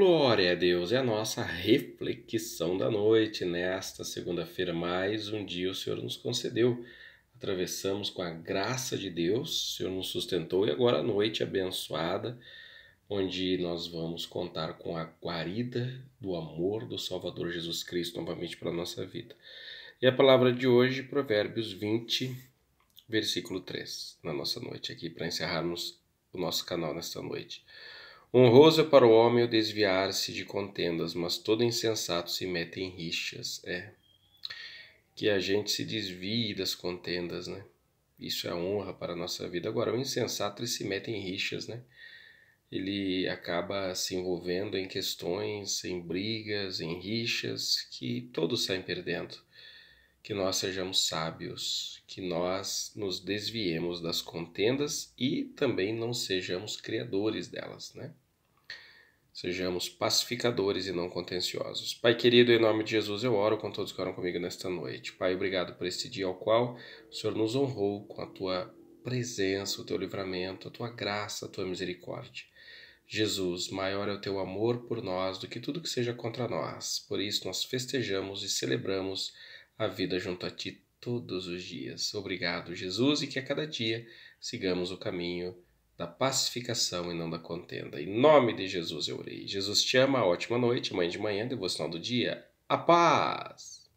Glória a Deus, é a nossa reflexão da noite. Nesta segunda-feira, mais um dia o Senhor nos concedeu. Atravessamos com a graça de Deus, o Senhor nos sustentou e agora a noite abençoada, onde nós vamos contar com a guarida do amor do Salvador Jesus Cristo novamente para a nossa vida. E a palavra de hoje, Provérbios 20, versículo 3, na nossa noite aqui, para encerrarmos o nosso canal nesta noite. Honroso é para o homem o desviar-se de contendas, mas todo insensato se mete em rixas. É. Que a gente se desvie das contendas, né? Isso é honra para a nossa vida. Agora, o insensato ele se mete em rixas, né? Ele acaba se envolvendo em questões, em brigas, em rixas, que todos saem perdendo. Que nós sejamos sábios, que nós nos desviemos das contendas e também não sejamos criadores delas, né? Sejamos pacificadores e não contenciosos. Pai querido, em nome de Jesus, eu oro com todos que oram comigo nesta noite. Pai, obrigado por este dia ao qual o Senhor nos honrou com a tua presença, o teu livramento, a tua graça, a tua misericórdia. Jesus, maior é o teu amor por nós do que tudo que seja contra nós. Por isso nós festejamos e celebramos a vida junto a ti todos os dias. Obrigado, Jesus, e que a cada dia sigamos o caminho da pacificação e não da contenda. Em nome de Jesus eu orei. Jesus te ama, ótima noite, mãe de manhã, devocional do dia. A paz!